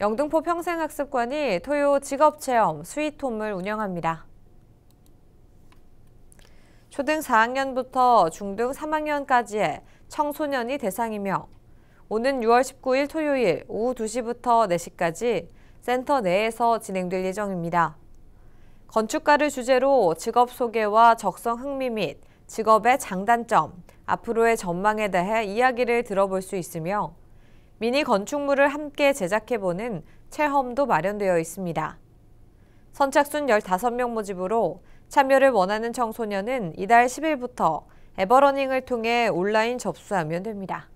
영등포 평생학습관이 토요 직업체험 스윗홈을 운영합니다. 초등 4학년부터 중등 3학년까지의 청소년이 대상이며 오는 6월 19일 토요일 오후 2시부터 4시까지 센터 내에서 진행될 예정입니다. 건축가를 주제로 직업 소개와 적성 흥미 및 직업의 장단점, 앞으로의 전망에 대해 이야기를 들어볼 수 있으며 미니 건축물을 함께 제작해보는 체험도 마련되어 있습니다. 선착순 15명 모집으로 참여를 원하는 청소년은 이달 10일부터 에버러닝을 통해 온라인 접수하면 됩니다.